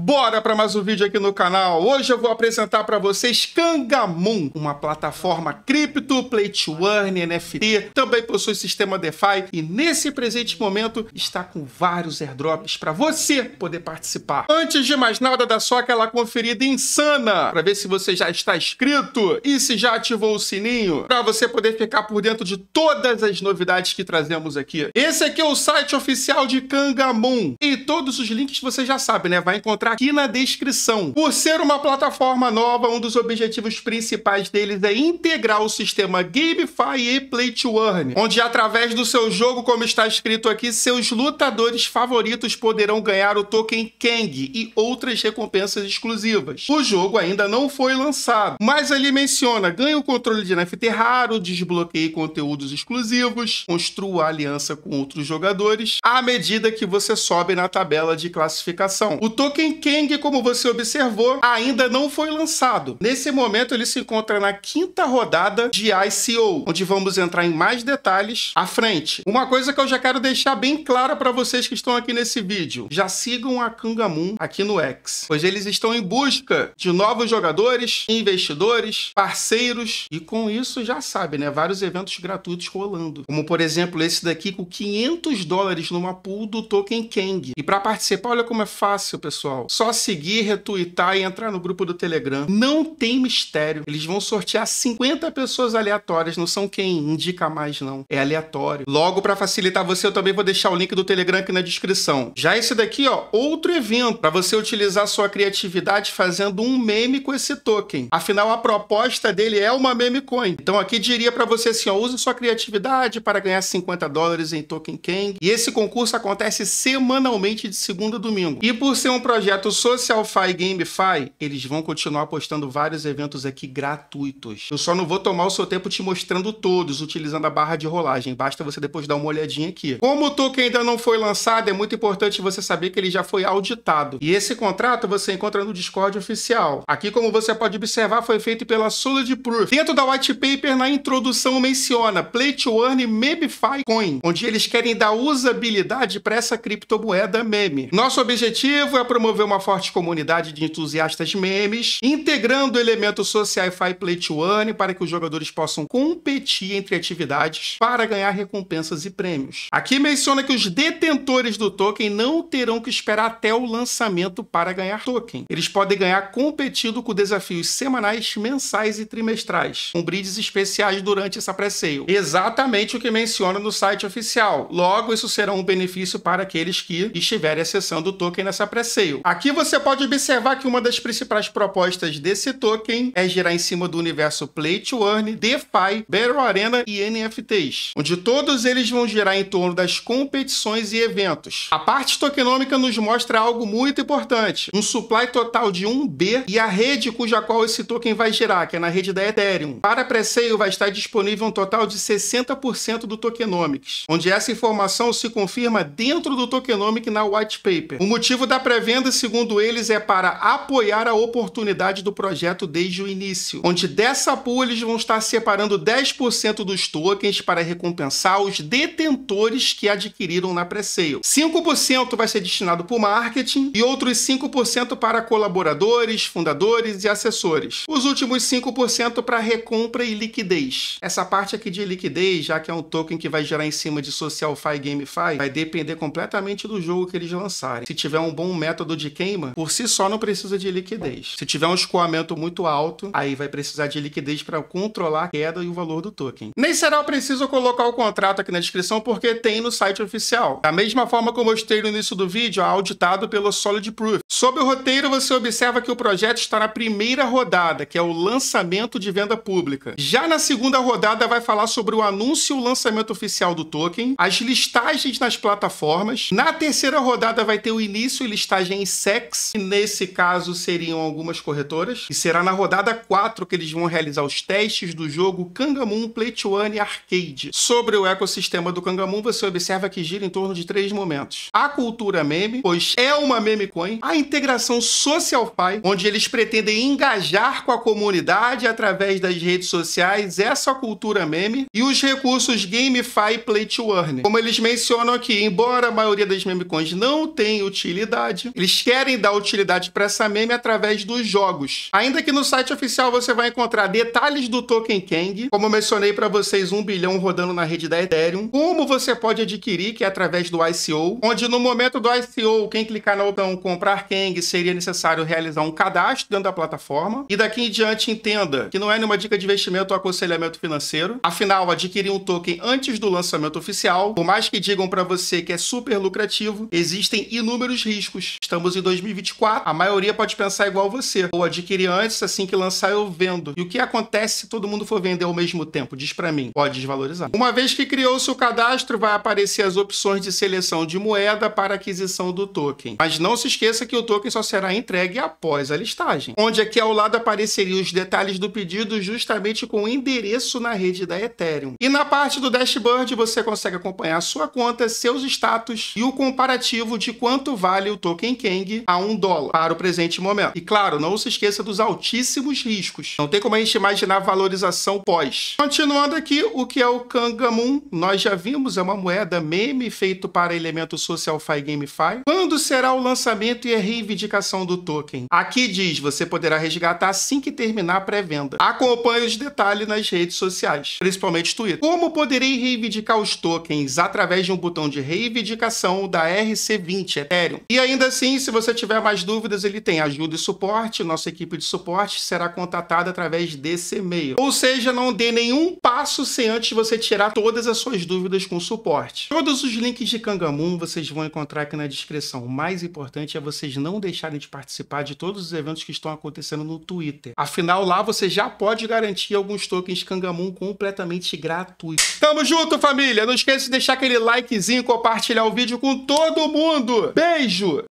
Bora para mais um vídeo aqui no canal. Hoje eu vou apresentar para vocês Kangamon, uma plataforma cripto, play to earn, NFT, também possui sistema DeFi e nesse presente momento está com vários airdrops para você poder participar. Antes de mais nada, dá só aquela conferida insana para ver se você já está inscrito e se já ativou o sininho para você poder ficar por dentro de todas as novidades que trazemos aqui. Esse aqui é o site oficial de Kangamon e todos os links você já sabe, né? Vai encontrar aqui na descrição. Por ser uma plataforma nova, um dos objetivos principais deles é integrar o sistema GameFi e Play to Earn, onde através do seu jogo, como está escrito aqui, seus lutadores favoritos poderão ganhar o token Kang e outras recompensas exclusivas. O jogo ainda não foi lançado, mas ele menciona: ganhe o controle de NFT raro, desbloqueie conteúdos exclusivos, construa aliança com outros jogadores à medida que você sobe na tabela de classificação. O token Kang, como você observou, ainda não foi lançado. Nesse momento, ele se encontra na quinta rodada de ICO, onde vamos entrar em mais detalhes à frente. Uma coisa que eu já quero deixar bem clara para vocês que estão aqui nesse vídeo, já sigam a Kangamun aqui no X, pois eles estão em busca de novos jogadores, investidores, parceiros, e com isso já sabe, né, vários eventos gratuitos rolando. Como, por exemplo, esse daqui com 500 dólares numa pool do token Kang. E para participar, olha como é fácil, pessoal. Só seguir, retweetar e entrar no grupo do Telegram. Não tem mistério. Eles vão sortear 50 pessoas aleatórias, não são quem indica mais não. É aleatório. Logo para facilitar você, eu também vou deixar o link do Telegram aqui na descrição. Já esse daqui, ó, outro evento para você utilizar sua criatividade fazendo um meme com esse token. Afinal, a proposta dele é uma meme coin. Então aqui diria para você assim, ó, use sua criatividade para ganhar 50 dólares em token Kang. E esse concurso acontece semanalmente de segunda a domingo. E por ser um projeto projeto SocialFi GameFi, eles vão continuar postando vários eventos aqui gratuitos. Eu só não vou tomar o seu tempo te mostrando todos, utilizando a barra de rolagem. Basta você depois dar uma olhadinha aqui. Como o token ainda não foi lançado, é muito importante você saber que ele já foi auditado. E esse contrato você encontra no Discord oficial. Aqui, como você pode observar, foi feito pela Solid Proof. Dentro da white paper, na introdução menciona Play to Earn MemeFi Coin, onde eles querem dar usabilidade para essa criptomoeda meme. Nosso objetivo é promover desenvolveu uma forte comunidade de entusiastas memes, integrando elementos social Fi Play to One para que os jogadores possam competir entre atividades para ganhar recompensas e prêmios. Aqui menciona que os detentores do token não terão que esperar até o lançamento para ganhar token. Eles podem ganhar competindo com desafios semanais, mensais e trimestrais, com brindes especiais durante essa pré-sale. Exatamente o que menciona no site oficial. Logo, isso será um benefício para aqueles que estiverem acessando o token nessa pré-sale. Aqui você pode observar que uma das principais propostas desse token é girar em cima do universo Play to Earn, DeFi, Battle Arena e NFTs, onde todos eles vão girar em torno das competições e eventos. A parte tokenômica nos mostra algo muito importante, um supply total de 1B e a rede cuja qual esse token vai girar, que é na rede da Ethereum. Para pré vai estar disponível um total de 60% do tokenomics, onde essa informação se confirma dentro do tokenomics na white paper. O motivo da pré-venda segundo eles, é para apoiar a oportunidade do projeto desde o início, onde dessa pool eles vão estar separando 10% dos tokens para recompensar os detentores que adquiriram na pre-sale. 5% vai ser destinado para o marketing e outros 5% para colaboradores, fundadores e assessores. Os últimos 5% para recompra e liquidez. Essa parte aqui de liquidez, já que é um token que vai gerar em cima de social, Fi e GameFi, vai depender completamente do jogo que eles lançarem. Se tiver um bom método de de queima, por si só não precisa de liquidez. Se tiver um escoamento muito alto, aí vai precisar de liquidez para controlar a queda e o valor do token. Nem será preciso colocar o contrato aqui na descrição, porque tem no site oficial. Da mesma forma que eu mostrei no início do vídeo, é auditado pelo Solid Proof, Sob o roteiro, você observa que o projeto está na primeira rodada, que é o lançamento de venda pública. Já na segunda rodada, vai falar sobre o anúncio e o lançamento oficial do token, as listagens nas plataformas. Na terceira rodada, vai ter o início e listagem em SEX, que nesse caso seriam algumas corretoras. E será na rodada 4 que eles vão realizar os testes do jogo Kangamun Play to Earn Arcade. Sobre o ecossistema do Kangamun, você observa que gira em torno de três momentos. A cultura meme, pois é uma meme coin. A integração social pai, onde eles pretendem engajar com a comunidade através das redes sociais, essa cultura meme e os recursos GameFi Play to Earn. Como eles mencionam aqui, embora a maioria das coins não tenha utilidade, eles querem dar utilidade para essa meme através dos jogos. Ainda que no site oficial você vai encontrar detalhes do Token Kang, como eu mencionei para vocês, um bilhão rodando na rede da Ethereum, como você pode adquirir, que é através do ICO, onde no momento do ICO, quem clicar na opção comprar quem Kang, seria necessário realizar um cadastro dentro da plataforma. E daqui em diante, entenda que não é nenhuma dica de investimento ou aconselhamento financeiro. Afinal, adquirir um token antes do lançamento oficial, por mais que digam para você que é super lucrativo, existem inúmeros riscos. Estamos em 2024, a maioria pode pensar igual você. Ou adquirir antes, assim que lançar, eu vendo. E o que acontece se todo mundo for vender ao mesmo tempo? Diz para mim, pode desvalorizar. Uma vez que criou seu cadastro, vai aparecer as opções de seleção de moeda para aquisição do token. Mas não se esqueça que o token só será entregue após a listagem. Onde aqui é ao lado apareceriam os detalhes do pedido justamente com o endereço na rede da Ethereum. E na parte do dashboard você consegue acompanhar sua conta, seus status e o comparativo de quanto vale o token Kang a um dólar para o presente momento. E claro, não se esqueça dos altíssimos riscos. Não tem como a gente imaginar valorização pós. Continuando aqui, o que é o Kangamun? Nós já vimos, é uma moeda meme feito para elemento social GameFi. Quando será o lançamento e a reivindicação do token. Aqui diz, você poderá resgatar assim que terminar a pré-venda. Acompanhe os detalhes nas redes sociais, principalmente Twitter. Como poderei reivindicar os tokens através de um botão de reivindicação da RC20 Ethereum? E ainda assim, se você tiver mais dúvidas, ele tem ajuda e suporte. Nossa equipe de suporte será contatada através desse e-mail. Ou seja, não dê nenhum passo sem antes você tirar todas as suas dúvidas com o suporte. Todos os links de Kangamun vocês vão encontrar aqui na descrição. O mais importante é vocês não não deixarem de participar de todos os eventos que estão acontecendo no Twitter. Afinal, lá você já pode garantir alguns tokens Kangamon completamente gratuitos. Tamo junto, família! Não esqueça de deixar aquele likezinho, e compartilhar o vídeo com todo mundo! Beijo!